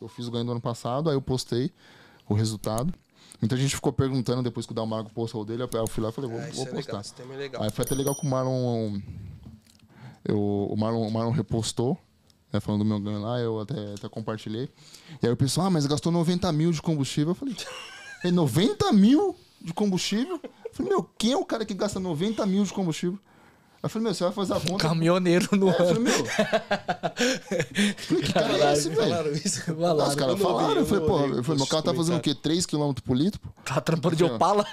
Eu fiz o ganho do ano passado, aí eu postei o resultado. Muita gente ficou perguntando depois que o Dalmarco postou o dele. Aí eu fui lá e falei, vou, ah, vou postar. É legal, é legal. Aí foi até legal que o Marlon. Eu, o, Marlon o Marlon repostou, né, falando do meu ganho lá, eu até, até compartilhei. E aí o pessoal, ah, mas gastou 90 mil de combustível. Eu falei, 90 é mil de combustível? Eu falei, meu, quem é o cara que gasta 90 mil de combustível? Eu falei, meu, você vai fazer a conta. Caminhoneiro no é, ano. Eu falei, meu. que cara é esse, velho? Falaram isso, falaram. os caras falaram. Eu, falei, pô, eu falei, meu carro tá fazendo o quê? 3 km por litro? Pô? Tá trampando de assim, Opala?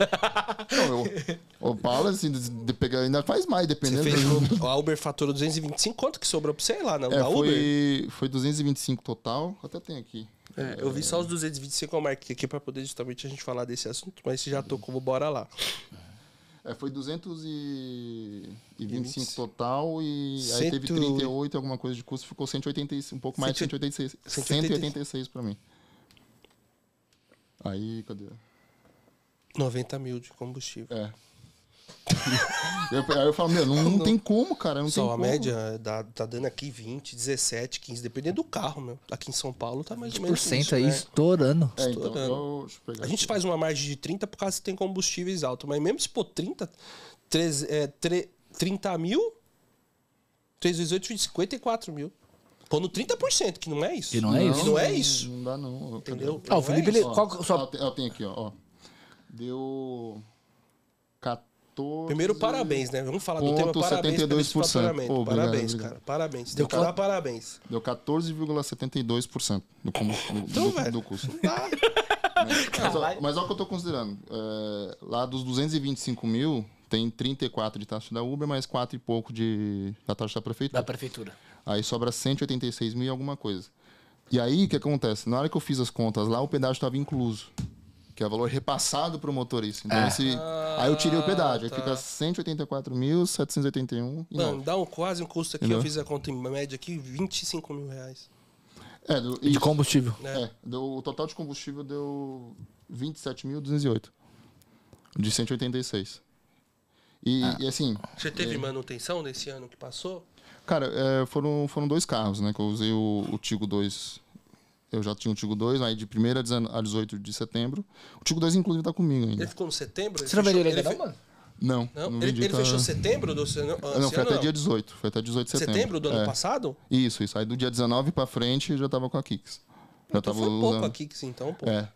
Não, eu, Opala, assim, de, de pegar, ainda faz mais, dependendo. Você fez, do... A Uber faturou 225, quanto que sobrou pra você lá na, é, na Uber? Foi, 225 total, até tem aqui. É, eu vi só os 225 que eu marquei aqui pra poder justamente a gente falar desse assunto, mas se já tocou, bora lá. É, foi 225 e... total e Cento... aí teve 38 alguma coisa de custo, ficou 186, um pouco mais Cento... de 186. 186, 186 para mim. Aí, cadê? 90 mil de combustível. É. Eu, aí eu falo, meu, não, não, tem como, cara. Não Só a como. média dá, tá dando aqui 20, 17, 15, dependendo do carro, meu. Aqui em São Paulo tá mais ou menos. Isso, aí né? estourando. É, então, estourando. Então, a gente aqui. faz uma margem de 30 por causa que tem combustíveis altos, mas mesmo se pôr 30, 3, é, 3, 30 mil, 3 vezes 8, 54 mil. Pondo 30%, que não é isso. Que não é não, isso. Não é isso. Não dá, não. Entendeu? Ah, o é Felipe, é qual, só... Ah, eu tenho aqui, ó. Deu Primeiro, parabéns, né? Vamos falar do tema parabéns. 72%. Pô, parabéns, cara. Parabéns. Deu, cara, tá parabéns. Deu 14,72% do, do, do, então, do custo. Mas, mas olha o que eu estou considerando. É, lá dos 225 mil, tem 34 de taxa da Uber, mais 4 e pouco de, da taxa da prefeitura. Da prefeitura. Aí sobra 186 mil e alguma coisa. E aí, o que acontece? Na hora que eu fiz as contas lá, o pedágio estava incluso que é o valor repassado para o motorista. Então, é. esse, aí eu tirei o pedágio, ah, tá. aí fica 184.781. Não dá um, quase um custo aqui, Entendeu? eu fiz a conta em média aqui, 25 mil reais. É, do, de combustível. É. é, deu, o total de combustível deu 27.208. De 186. E, ah. e assim. Você teve é, manutenção nesse ano que passou? Cara, é, foram, foram dois carros, né? Que eu usei o, o Tigo 2 eu já tinha o Tigo 2, aí de 1 a 18 de setembro. O Tigo 2, inclusive, tá comigo ainda. Ele ficou no setembro? Você não vendeu ele ainda, fe... mano? Não. Não, não ele, ele tá... fechou setembro do ano Não, foi até não. dia 18. Foi até 18 de setembro. Setembro do ano é. passado? Isso, isso. Aí do dia 19 pra frente, eu já tava com a Kicks. Já então tava foi usando. pouco a Kicks, então, pô. É.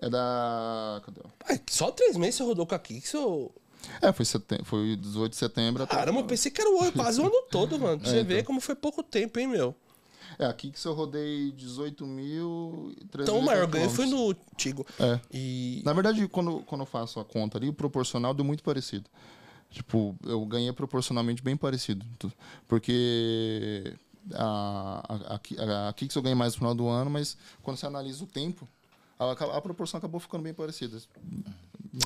É da... Cadê? Pai, só três meses você rodou com a Kicks ou... É, foi, setem... foi 18 de setembro até. Caramba, eu pensei que era o... quase o ano todo, mano. É, pra é, você então. ver como foi pouco tempo, hein, meu. É, aqui que eu rodei 18 mil. Então o maior ganho foi no Tigo. É. E... Na verdade, quando, quando eu faço a conta ali, o proporcional deu muito parecido. Tipo, eu ganhei proporcionalmente bem parecido. Porque a, a, a, a Kix eu ganhei mais no final do ano, mas quando você analisa o tempo, a, a proporção acabou ficando bem parecida.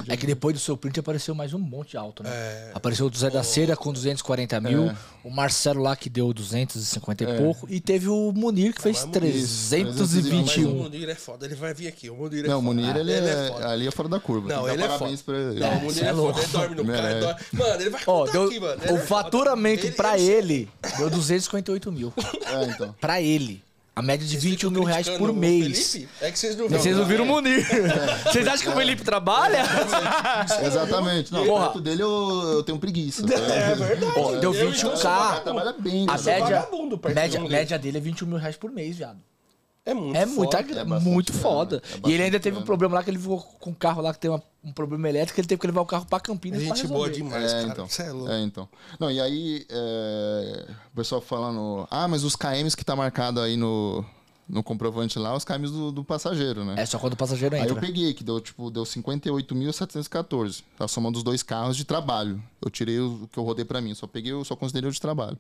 É que depois do seu print apareceu mais um monte alto, né? É, apareceu o Zé da Cera com 240 mil, é. o Marcelo lá que deu 250 é. e pouco, e teve o Munir que ah, fez é, Munir, 321. Mas o Munir é foda, ele vai vir aqui. O Munir é não, foda. o Munir ah, ele, ele é, é, foda. Ali é fora da curva. Não, ele é parabéns foda. pra ele. Não, o Munir é, é foda, ele dorme no cara, é. dorme. Mano, ele vai oh, deu, aqui, mano. Ele o faturamento foda. pra ele, ele deu 258 mil. É, então. Pra ele. A média de 21 mil reais por mês. Felipe? É que vocês não viram. Vocês não viram o é. Munir. Vocês acham que o é. Felipe trabalha? Exatamente. Não, Porra. perto dele eu, eu tenho preguiça. É, verdade. Pô, deu 21k. Trabalha bem. Né? A é média, média, média dele é 21 mil reais por mês, viado. É muito é muita, É muito foda. É é grana, é e ele ainda teve grana. um problema lá que ele ficou com um carro lá que tem uma, um problema elétrico, ele teve que levar o carro pra Campinas Gente pra boa demais, é, cara. Então, Cê é, louco. é, então. Não, e aí, é, o pessoal falando, ah, mas os KMs que tá marcado aí no, no comprovante lá os caminhos do, do, passageiro, né? É só quando o passageiro entra. Aí eu peguei, que deu tipo, deu 58.714. Tá somando os dois carros de trabalho. Eu tirei o que eu rodei para mim, só peguei, eu só considerei o de trabalho.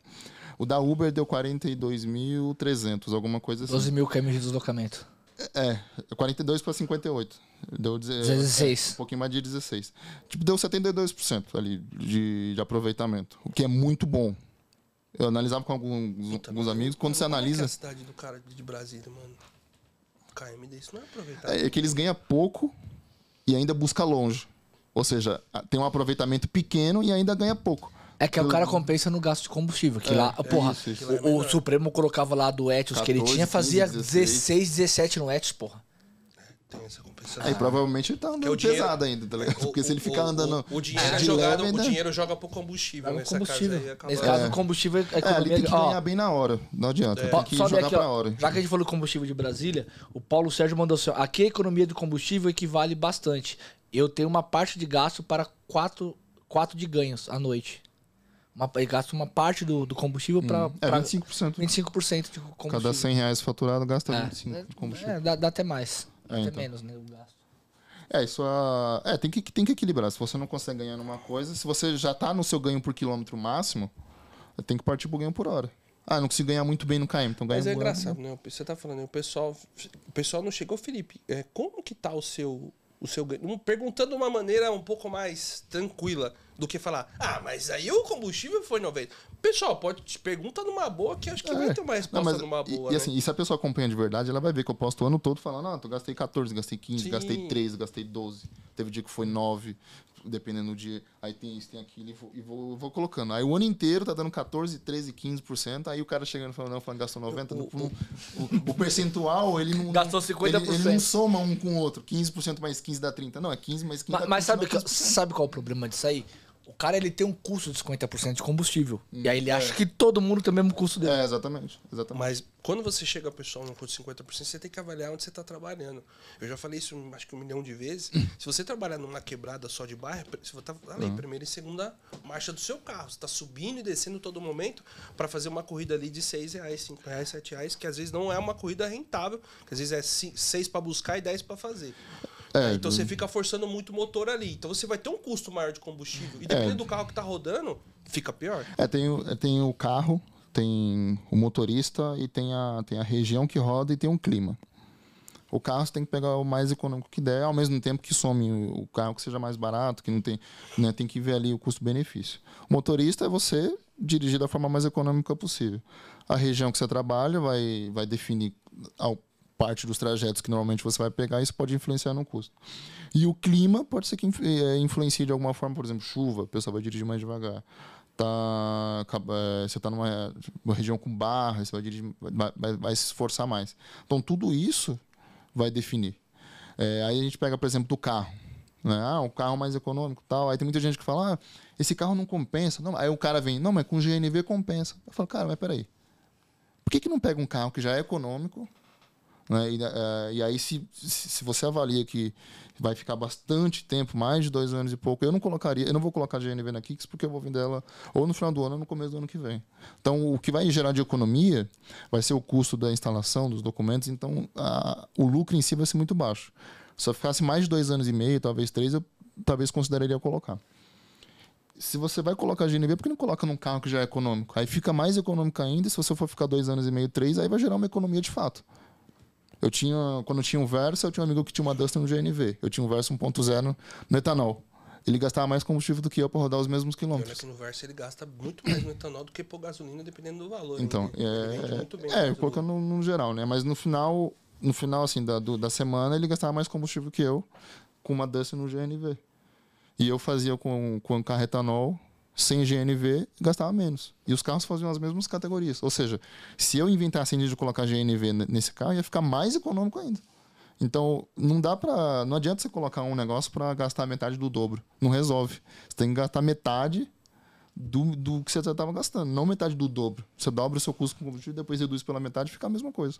O da Uber deu 42.300, alguma coisa assim. 12 mil caminhos de deslocamento. É, 42 para 58. Deu 16. É, um pouquinho mais de 16. Tipo, deu 72% ali de, de aproveitamento, o que é muito bom. Eu analisava com alguns, Puta, alguns amigos. Quando você analisa. É a cidade do cara de Brasília, mano. KM desse não é aproveitar. É, é que eles ganham pouco e ainda busca longe. Ou seja, tem um aproveitamento pequeno e ainda ganha pouco. É que o cara compensa no gasto de combustível. Que é, lá, é isso, isso. O, o, Supremo colocava lá do Etios 14, que ele tinha, fazia 15, 16. 16, 17 no Etios, porra. Tem essa compensação. Aí provavelmente ele tá andando dinheiro, pesado ainda, tá ligado? Porque o, se ele ficar andando. O, o dinheiro é jogado, leve, ainda... o né? dinheiro joga pro combustível. É um né? combustível. Nessa Nesse caso, o combustível é, é ele tem que ganhar ó, bem na hora. Não adianta. É. Tem que jogar pra ó, hora. Já que a gente falou combustível de Brasília, o Paulo Sérgio mandou assim: aqui a economia do combustível equivale bastante. Eu tenho uma parte de gasto para quatro, quatro de ganhos à noite. Uma, ele gasta uma parte do, do combustível hum. para. É, pra, 25%. 25% de combustível. Cada 100 reais faturado, gasta é. 25% de combustível. É, dá, dá até mais. É, Até então. menos, né? O gasto. É, isso é, é. tem que, tem que equilibrar. Se você não consegue ganhar numa coisa, se você já tá no seu ganho por quilômetro máximo, tem que partir pro ganho por hora. Ah, não consigo ganhar muito bem no KM, então ganha Mas é engraçado, né? Você tá falando, né? o pessoal, o pessoal não chegou, Felipe. É, como que tá o seu o seu ganho? Perguntando de uma maneira um pouco mais tranquila do que falar, ah, mas aí o combustível foi 90. Pessoal, pode te perguntar numa boa que acho que é. vai ter uma resposta não, mas, numa boa. E, né? assim, e se a pessoa acompanha de verdade, ela vai ver que eu posto o ano todo falando, ah, tu gastei 14, gastei 15, Sim. gastei 13, gastei 12. Teve dia que foi 9, dependendo do dia. Aí tem isso, tem aquilo, e vou, e vou, vou, colocando. Aí o ano inteiro tá dando 14, 13, 15%. Aí o cara chegando falando, não, falando, gastou 90. O, no, o, o, o, percentual, ele não. Gastou 50%. Ele, ele, não soma um com o outro. 15% mais 15 dá 30. Não, é 15 mais 15 mas, dá 30. Mas sabe, sabe qual é o problema disso aí? o cara ele tem um custo de 50% de combustível. Hum, e aí ele é. acha que todo mundo tem o mesmo custo dele. É, exatamente, exatamente. Mas quando você chega pessoal no custo de 50%, você tem que avaliar onde você está trabalhando. Eu já falei isso acho que um milhão de vezes. Hum. Se você trabalhar numa quebrada só de barra, você está tá ali, uhum. primeira e segunda marcha do seu carro. Você está subindo e descendo todo momento para fazer uma corrida ali de 6 reais, 5 reais, 7 reais, que às vezes não é uma corrida rentável, que às vezes é 6 para buscar e 10 para fazer. É, né? então né? você fica forçando muito o motor ali. Então você vai ter um custo maior de combustível. E dependendo é, do carro que tá rodando, fica pior. É, tem, é, tem o carro, tem o motorista e tem a, tem a região que roda e tem um clima. O carro você tem que pegar o mais econômico que der, ao mesmo tempo que some o carro que seja mais barato, que não tem. Né, tem que ver ali o custo-benefício. O motorista é você dirigir da forma mais econômica possível. A região que você trabalha vai, vai definir ao, parte dos trajetos que normalmente você vai pegar, isso pode influenciar no custo. E o clima pode ser que eh, influencie de alguma forma, por exemplo, chuva, pessoa vai dirigir mais devagar. Tá, eh, você está numa tipo, região com barra, você vai, dirigir, vai, vai, vai se esforçar mais. Então, tudo isso vai definir. É, aí a gente pega, por exemplo, do carro. Né? Ah, um carro mais econômico tal. Aí tem muita gente que fala, ah, esse carro não compensa. Não, aí o cara vem, não, mas com GNV compensa. Eu falo, cara, mas peraí. Por que, que não pega um carro que já é econômico, né? E, uh, e, aí, se, se você avalia que vai ficar bastante tempo, mais de dois anos e pouco, eu não colocaria, eu não vou colocar a GNV na Kix porque eu vou vender ela ou no final do ano ou no começo do ano que vem. Então, o que vai gerar de economia vai ser o custo da instalação dos documentos, então a, o lucro em si vai ser muito baixo. Se eu ficasse mais de dois anos e meio, talvez três, eu talvez consideraria colocar se você vai colocar GNV, por que não coloca num carro que já é econômico? Aí fica mais econômico ainda, se você for ficar dois anos e meio, três, aí vai gerar uma economia de fato. Eu tinha, quando eu tinha um Versa, eu tinha um amigo que tinha uma Duster no GNV. Eu tinha um Versa 1.0 no etanol. Ele gastava mais combustível do que eu para rodar os mesmos é quilômetros. Olha que no Versa ele gasta muito mais no etanol do que por gasolina, dependendo do valor. Então, né? é, é, é colocando no, no, geral, né? Mas no final, no final assim da, do, da semana, ele gastava mais combustível que eu com uma Duster no GNV. E eu fazia com, com carro etanol sem GNV, gastava menos. E os carros faziam as mesmas categorias. Ou seja, se eu inventasse a de colocar GNV nesse carro, ia ficar mais econômico ainda. Então, não dá para, não adianta você colocar um negócio para gastar metade do dobro, não resolve. Você tem que gastar metade do, do que você estava gastando, não metade do dobro. Você dobra o seu custo com combustível, depois reduz pela metade, fica a mesma coisa.